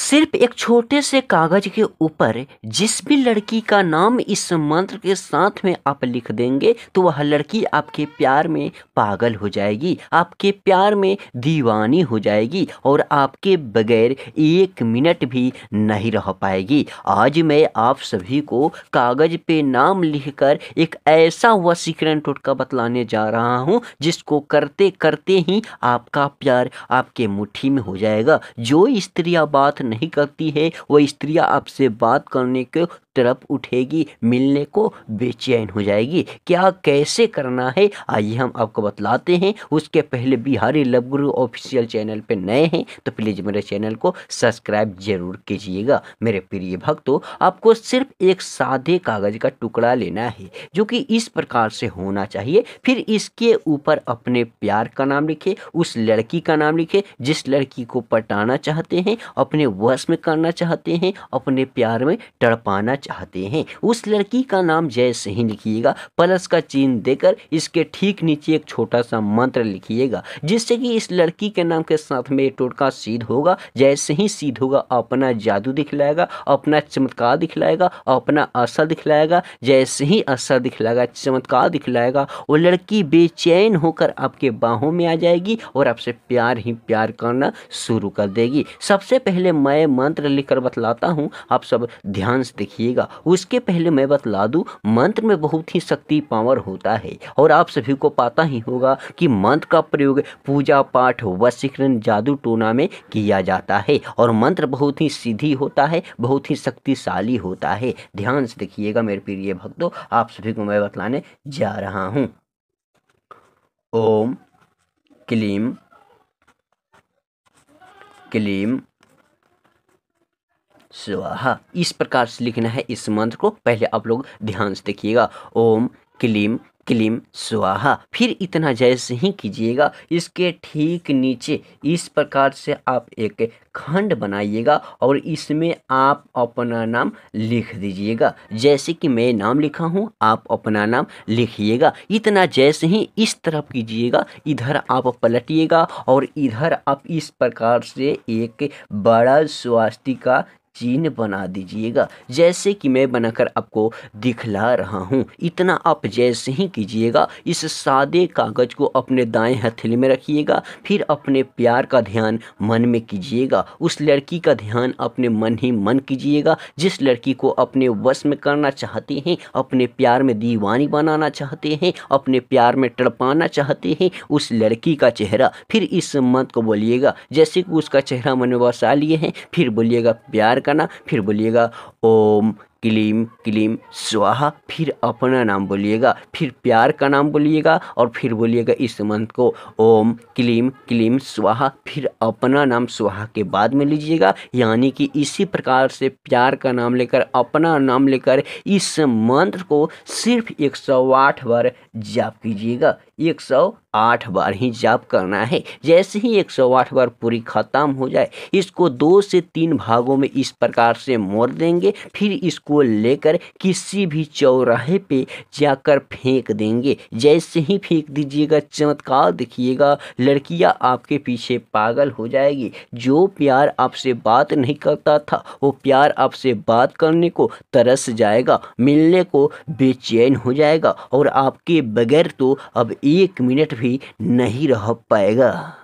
सिर्फ एक छोटे से कागज के ऊपर जिस भी लड़की का नाम इस मंत्र के साथ में आप लिख देंगे तो वह लड़की आपके प्यार में पागल हो जाएगी आपके प्यार में दीवानी हो जाएगी और आपके बगैर एक मिनट भी नहीं रह पाएगी आज मैं आप सभी को कागज पे नाम लिखकर एक ऐसा हुआ सीक्रेट टोटका बतलाने जा रहा हूँ जिसको करते करते ही आपका प्यार आपके मुट्ठी में हो जाएगा जो स्त्री बात नहीं करती है वह स्त्रियां आपसे बात करने को तड़प उठेगी मिलने को बेचैन हो जाएगी क्या कैसे करना है आइए हम आपको बतलाते हैं उसके पहले Bihari love guru official channel पर नए हैं तो प्लीज़ मेरे चैनल को सब्सक्राइब जरूर कीजिएगा मेरे प्रिय भक्तों आपको सिर्फ एक सादे कागज़ का टुकड़ा लेना है जो कि इस प्रकार से होना चाहिए फिर इसके ऊपर अपने प्यार का नाम लिखे उस लड़की का नाम लिखे जिस लड़की को पटाना चाहते हैं अपने वश में करना चाहते हैं अपने प्यार में तड़पाना चाहते हैं उस लड़की का नाम जैसे ही लिखिएगा प्लस का चिन्ह देकर इसके ठीक नीचे एक छोटा सा मंत्र लिखिएगा जिससे कि इस लड़की के नाम के साथ में ये टोटका सीध होगा जैसे ही सीध होगा अपना जादू दिखलाएगा अपना चमत्कार दिखलाएगा अपना असर दिखलाएगा जैसे ही असर दिखलाएगा चमत्कार दिखलाएगा वो लड़की बेचैन होकर आपके बाहों में आ जाएगी और आपसे प्यार ही प्यार करना शुरू कर देगी सबसे पहले मैं मंत्र लिखकर बतलाता हूँ आप सब ध्यान से देखिए मिलेगा उसके पहले मैं बतला दूँ मंत्र में बहुत ही शक्ति पावर होता है और आप सभी को पता ही होगा कि मंत्र का प्रयोग पूजा पाठ वशीकरण जादू टोना में किया जाता है और मंत्र बहुत ही सीधी होता है बहुत ही शक्तिशाली होता है ध्यान से देखिएगा मेरे प्रिय भक्तों आप सभी को मैं बतलाने जा रहा हूँ ओम क्लीम क्लीम स्वाहा इस प्रकार से लिखना है इस मंत्र को पहले आप लोग ध्यान से देखिएगा ओम क्लीम क्लीम स्वाहा फिर इतना जैसे ही कीजिएगा इसके ठीक नीचे इस प्रकार से आप एक खंड बनाइएगा और इसमें आप अपना नाम लिख दीजिएगा जैसे कि मैं नाम लिखा हूँ आप अपना नाम लिखिएगा इतना जैसे ही इस तरफ कीजिएगा इधर आप पलटिएगा और इधर आप इस प्रकार से एक बड़ा स्वास्थ्य का सीन बना दीजिएगा जैसे कि मैं बनाकर आपको दिखला रहा हूँ इतना आप जैसे ही कीजिएगा इस सादे कागज़ को अपने दाएं हथेली में रखिएगा फिर अपने प्यार का ध्यान मन में कीजिएगा उस लड़की का ध्यान अपने मन ही मन कीजिएगा जिस लड़की को अपने वश में करना चाहते हैं अपने प्यार में दीवानी बनाना चाहते हैं अपने प्यार में तड़पाना चाहते हैं उस लड़की का चेहरा फिर इस मत को बोलिएगा जैसे कि उसका चेहरा मन में बसा लिए हैं फिर बोलिएगा प्यार करना फिर बोलिएगा ओम क्लीम क्लीम स्वाहा फिर अपना नाम बोलिएगा फिर प्यार का नाम बोलिएगा और फिर बोलिएगा इस मंत्र को ओम क्लीम क्लीम स्वाहा फिर अपना नाम स्वाहा के बाद में लीजिएगा यानी कि इसी प्रकार से प्यार का नाम लेकर अपना नाम लेकर इस मंत्र को सिर्फ एक सौ आठ बार जाप कीजिएगा 108 बार ही जाप करना है जैसे ही 108 बार पूरी ख़त्म हो जाए इसको दो से तीन भागों में इस प्रकार से मोड़ देंगे फिर इसको लेकर किसी भी चौराहे पे जाकर फेंक देंगे जैसे ही फेंक दीजिएगा चमत्कार देखिएगा लड़कियां आपके पीछे पागल हो जाएगी जो प्यार आपसे बात नहीं करता था वो प्यार आपसे बात करने को तरस जाएगा मिलने को बेचैन हो जाएगा और आपके बगैर तो अब एक मिनट भी नहीं रह पाएगा